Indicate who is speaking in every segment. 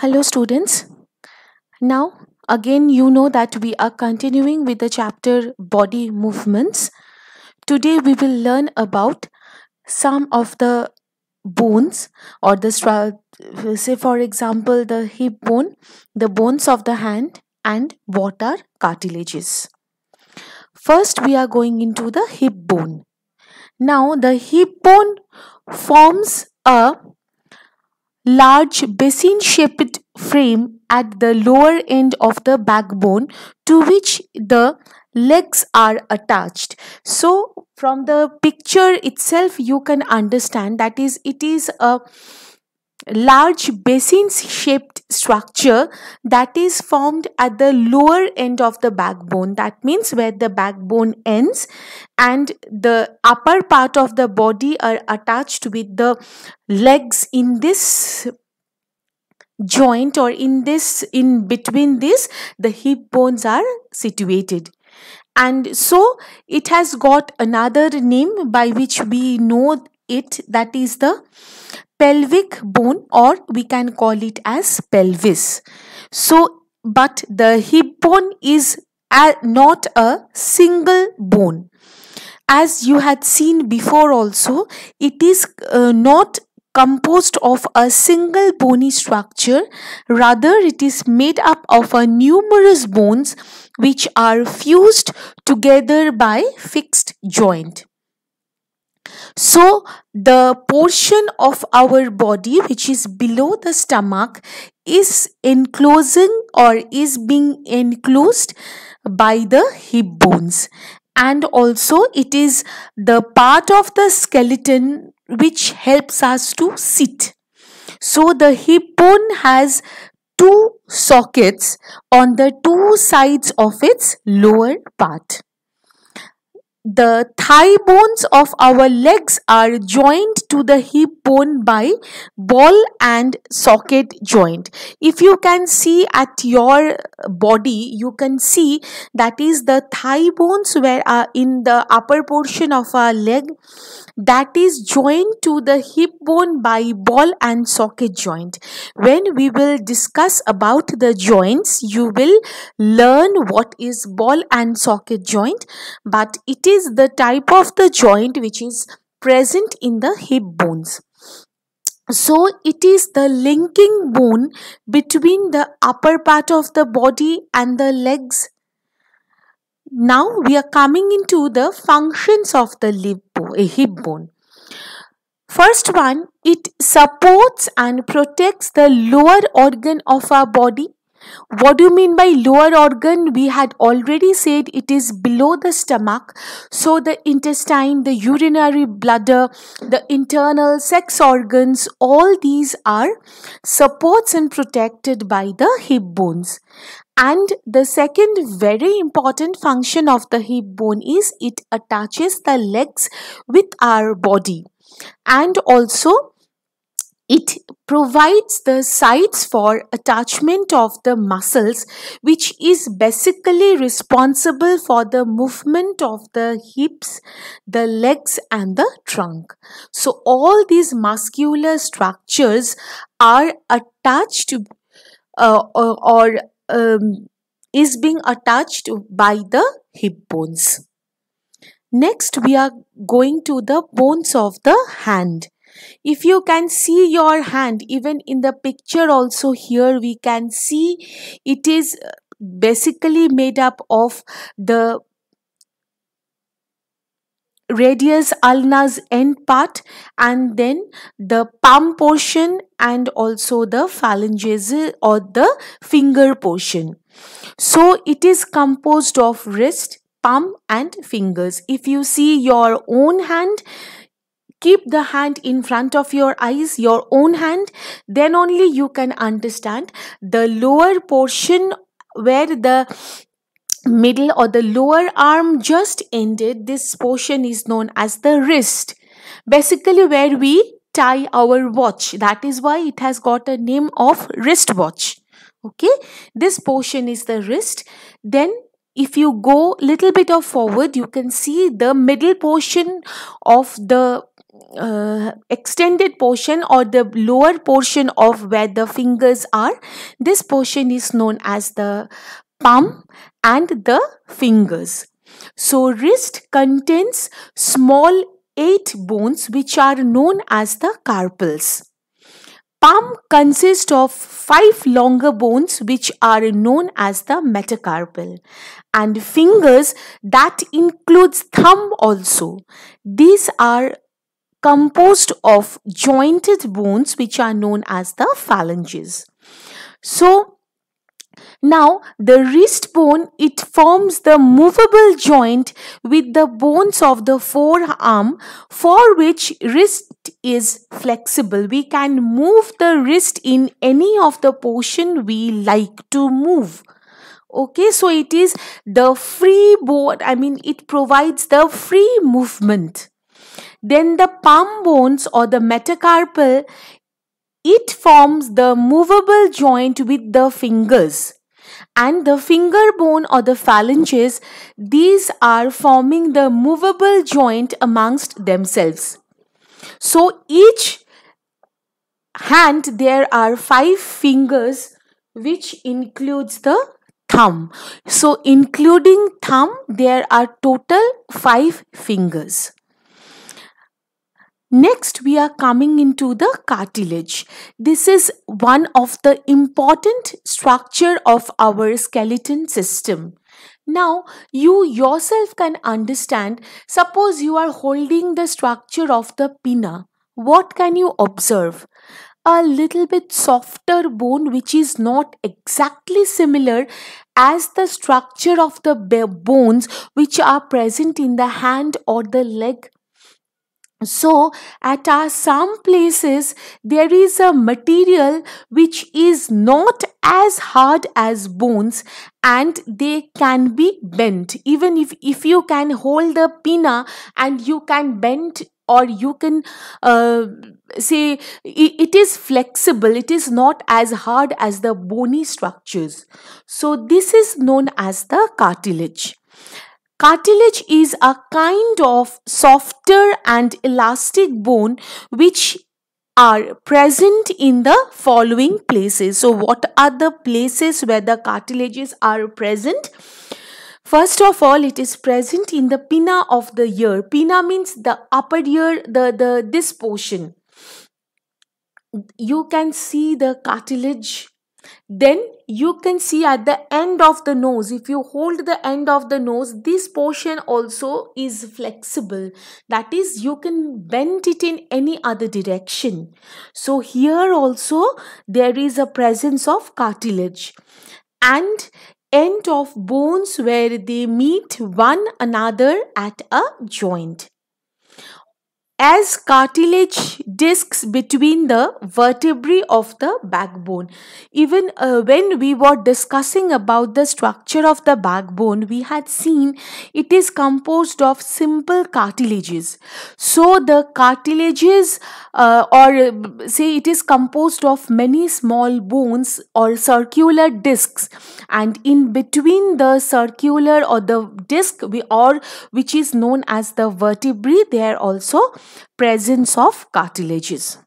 Speaker 1: Hello students. Now again you know that we are continuing with the chapter body movements. Today we will learn about some of the bones or the say for example the hip bone, the bones of the hand and what are cartilages. First we are going into the hip bone. Now the hip bone forms a large basin shaped frame at the lower end of the backbone to which the legs are attached so from the picture itself you can understand that is it is a large basins shaped structure that is formed at the lower end of the backbone that means where the backbone ends and the upper part of the body are attached with the legs in this joint or in this in between this the hip bones are situated and so it has got another name by which we know it that is the pelvic bone or we can call it as pelvis. So but the hip bone is not a single bone. As you had seen before also, it is uh, not composed of a single bony structure. Rather, it is made up of a numerous bones which are fused together by fixed joint. So, the portion of our body which is below the stomach is enclosing or is being enclosed by the hip bones and also it is the part of the skeleton which helps us to sit. So the hip bone has two sockets on the two sides of its lower part. The thigh bones of our legs are joined to the hip bone by ball and socket joint. If you can see at your body, you can see that is the thigh bones where uh, in the upper portion of our leg that is joined to the hip bone by ball and socket joint. When we will discuss about the joints, you will learn what is ball and socket joint, but it is is the type of the joint which is present in the hip bones. So it is the linking bone between the upper part of the body and the legs. Now we are coming into the functions of the hip bone. First one, it supports and protects the lower organ of our body what do you mean by lower organ? We had already said it is below the stomach. So the intestine, the urinary bladder, the internal sex organs, all these are supports and protected by the hip bones. And the second very important function of the hip bone is it attaches the legs with our body and also it provides the sites for attachment of the muscles which is basically responsible for the movement of the hips, the legs and the trunk. So all these muscular structures are attached uh, or, or um, is being attached by the hip bones. Next we are going to the bones of the hand if you can see your hand even in the picture also here we can see it is uh, basically made up of the radius ulna's end part and then the palm portion and also the phalanges uh, or the finger portion so it is composed of wrist palm and fingers if you see your own hand keep the hand in front of your eyes, your own hand, then only you can understand the lower portion where the middle or the lower arm just ended. This portion is known as the wrist. Basically, where we tie our watch. That is why it has got a name of wristwatch. Okay, this portion is the wrist. Then if you go little bit of forward you can see the middle portion of the uh, extended portion or the lower portion of where the fingers are this portion is known as the palm and the fingers so wrist contains small eight bones which are known as the carpals palm consists of five longer bones which are known as the metacarpal and fingers that includes thumb also these are composed of jointed bones which are known as the phalanges. So, now, the wrist bone, it forms the movable joint with the bones of the forearm for which wrist is flexible. We can move the wrist in any of the portion we like to move. Okay, so it is the free bone, I mean, it provides the free movement. Then the palm bones or the metacarpal, it forms the movable joint with the fingers. And the finger bone or the phalanges, these are forming the movable joint amongst themselves. So each hand there are five fingers which includes the thumb. So including thumb there are total five fingers. Next, we are coming into the cartilage. This is one of the important structure of our skeleton system. Now, you yourself can understand, suppose you are holding the structure of the pinna. What can you observe? A little bit softer bone which is not exactly similar as the structure of the bones which are present in the hand or the leg so, at our some places, there is a material which is not as hard as bones and they can be bent. Even if, if you can hold a pina and you can bend or you can uh, say it is flexible, it is not as hard as the bony structures. So, this is known as the cartilage. Cartilage is a kind of softer and elastic bone which are present in the following places. So what are the places where the cartilages are present? First of all, it is present in the pinna of the ear. Pinna means the upper ear, the, the this portion. You can see the cartilage then you can see at the end of the nose if you hold the end of the nose this portion also is flexible that is you can bend it in any other direction so here also there is a presence of cartilage and end of bones where they meet one another at a joint as cartilage discs between the vertebrae of the backbone. Even uh, when we were discussing about the structure of the backbone, we had seen it is composed of simple cartilages. So the cartilages uh, or say it is composed of many small bones or circular discs and in between the circular or the disc we or which is known as the vertebrae there are also presence of cartilages.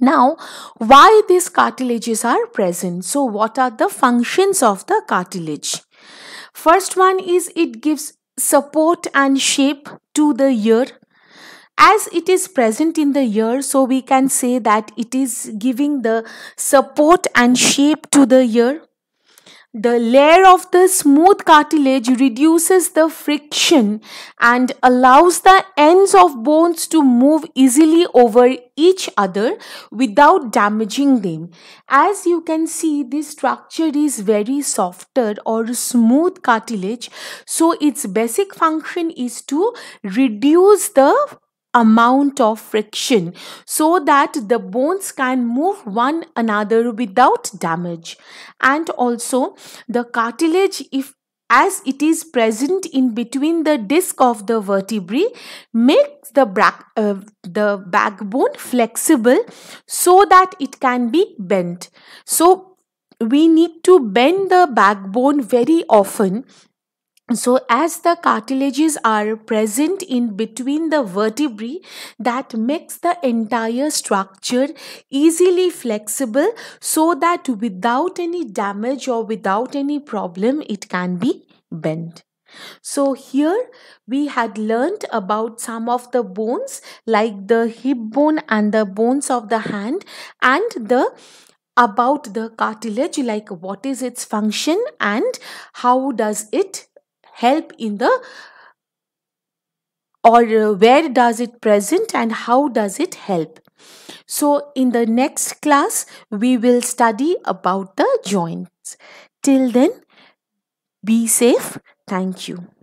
Speaker 1: Now, why these cartilages are present? So, what are the functions of the cartilage? First one is it gives support and shape to the ear. As it is present in the ear, so we can say that it is giving the support and shape to the ear. The layer of the smooth cartilage reduces the friction and allows the ends of bones to move easily over each other without damaging them. As you can see, this structure is very softer or smooth cartilage. So its basic function is to reduce the amount of friction so that the bones can move one another without damage and also the cartilage if as it is present in between the disc of the vertebrae makes the, back uh, the backbone flexible so that it can be bent so we need to bend the backbone very often so as the cartilages are present in between the vertebrae that makes the entire structure easily flexible so that without any damage or without any problem it can be bent so here we had learnt about some of the bones like the hip bone and the bones of the hand and the about the cartilage like what is its function and how does it help in the or uh, where does it present and how does it help so in the next class we will study about the joints till then be safe thank you